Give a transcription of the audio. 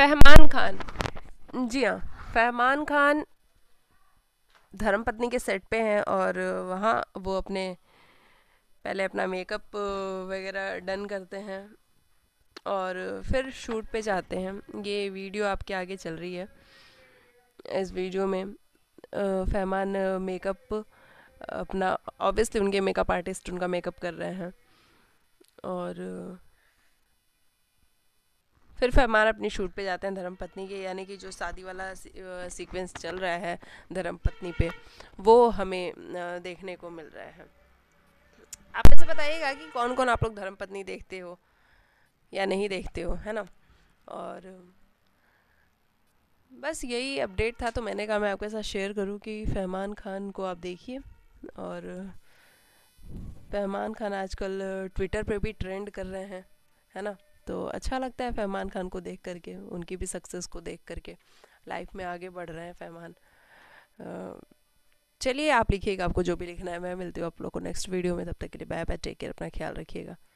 फहमान खान जी हाँ फहमान खान धर्मपत्नी के सेट पे हैं और वहाँ वो अपने पहले अपना मेकअप वगैरह डन करते हैं और फिर शूट पे जाते हैं ये वीडियो आपके आगे चल रही है इस वीडियो में फहमान मेकअप अपना ऑब्वियसली उनके मेकअप आर्टिस्ट उनका मेकअप कर रहे हैं और फिर फरमान अपनी शूट पे जाते हैं धर्म पत्नी के यानी कि जो शादी वाला सीक्वेंस चल रहा है धर्म पत्नी पे वो हमें देखने को मिल रहा है आप ऐसे बताइएगा कि कौन कौन आप लोग धर्म पत्नी देखते हो या नहीं देखते हो है ना और बस यही अपडेट था तो मैंने कहा मैं आपके साथ शेयर करूं कि फहमान खान को आप देखिए और फहमान खान आजकल ट्विटर पे भी ट्रेंड कर रहे हैं है ना तो अच्छा लगता है फैमान खान को देख करके उनकी भी सक्सेस को देख करके लाइफ में आगे बढ़ रहे हैं फैमान चलिए आप लिखिएगा आपको जो भी लिखना है मैं मिलती हूँ आप लोग को नेक्स्ट वीडियो में तब तक के लिए बाय बाय टेक केयर अपना ख्याल रखिएगा